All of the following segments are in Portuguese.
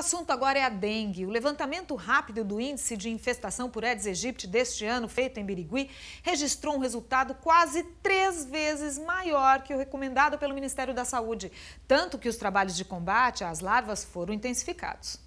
assunto agora é a dengue. O levantamento rápido do índice de infestação por Aedes aegypti deste ano, feito em Birigui, registrou um resultado quase três vezes maior que o recomendado pelo Ministério da Saúde, tanto que os trabalhos de combate às larvas foram intensificados.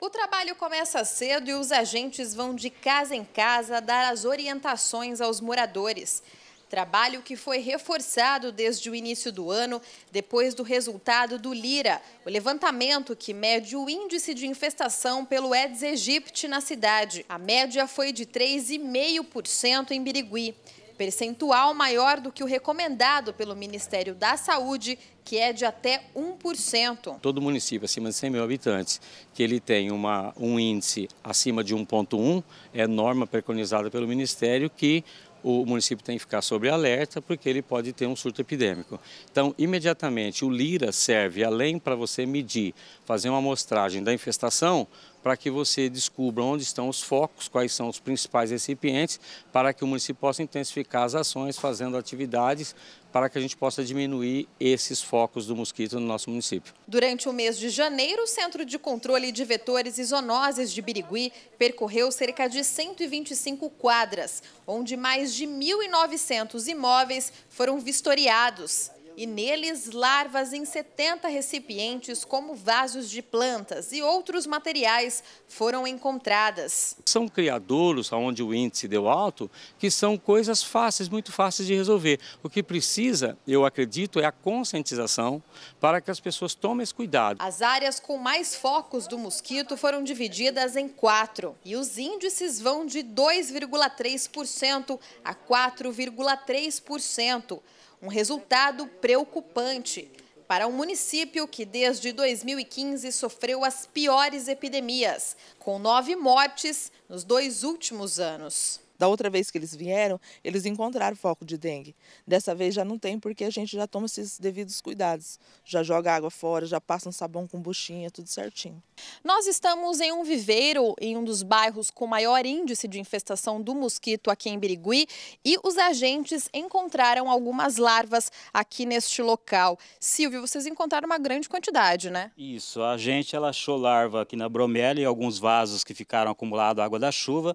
O trabalho começa cedo e os agentes vão de casa em casa dar as orientações aos moradores trabalho que foi reforçado desde o início do ano, depois do resultado do LIRA, o levantamento que mede o índice de infestação pelo Aedes aegypti na cidade. A média foi de 3,5% em Birigui percentual maior do que o recomendado pelo Ministério da Saúde, que é de até 1%. Todo município acima de 100 mil habitantes, que ele tem uma, um índice acima de 1,1, é norma preconizada pelo Ministério que o município tem que ficar sobre alerta porque ele pode ter um surto epidêmico. Então, imediatamente, o LIRA serve, além para você medir, fazer uma amostragem da infestação, para que você descubra onde estão os focos, quais são os principais recipientes, para que o município possa intensificar as ações, fazendo atividades para que a gente possa diminuir esses focos do mosquito no nosso município. Durante o mês de janeiro, o Centro de Controle de Vetores e Zoonoses de Birigui percorreu cerca de 125 quadras, onde mais de 1.900 imóveis foram vistoriados e neles larvas em 70 recipientes, como vasos de plantas e outros materiais, foram encontradas. São criadouros, onde o índice deu alto, que são coisas fáceis, muito fáceis de resolver. O que precisa, eu acredito, é a conscientização para que as pessoas tomem esse cuidado. As áreas com mais focos do mosquito foram divididas em quatro e os índices vão de 2,3% a 4,3%. Um resultado preocupante para um município que desde 2015 sofreu as piores epidemias, com nove mortes nos dois últimos anos. Da outra vez que eles vieram, eles encontraram foco de dengue. Dessa vez já não tem, porque a gente já toma esses devidos cuidados. Já joga água fora, já passa um sabão com buchinha, tudo certinho. Nós estamos em um viveiro, em um dos bairros com maior índice de infestação do mosquito aqui em Birigui, e os agentes encontraram algumas larvas aqui neste local. Silvio, vocês encontraram uma grande quantidade, né? Isso, a gente ela achou larva aqui na bromélia e alguns vasos que ficaram acumulados água da chuva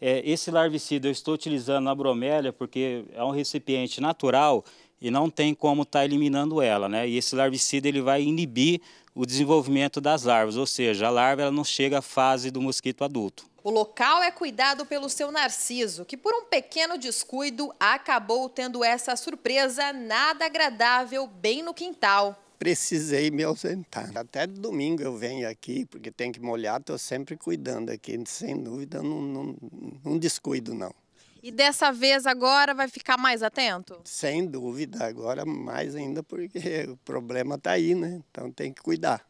é, esse larvicida eu estou utilizando na bromélia porque é um recipiente natural e não tem como estar tá eliminando ela, né? E esse larvicida ele vai inibir o desenvolvimento das larvas, ou seja, a larva ela não chega à fase do mosquito adulto. O local é cuidado pelo seu Narciso, que por um pequeno descuido acabou tendo essa surpresa nada agradável bem no quintal precisei me ausentar. Até domingo eu venho aqui, porque tem que molhar, estou sempre cuidando aqui. Sem dúvida, não, não, não descuido, não. E dessa vez agora vai ficar mais atento? Sem dúvida, agora mais ainda, porque o problema está aí, né? Então tem que cuidar.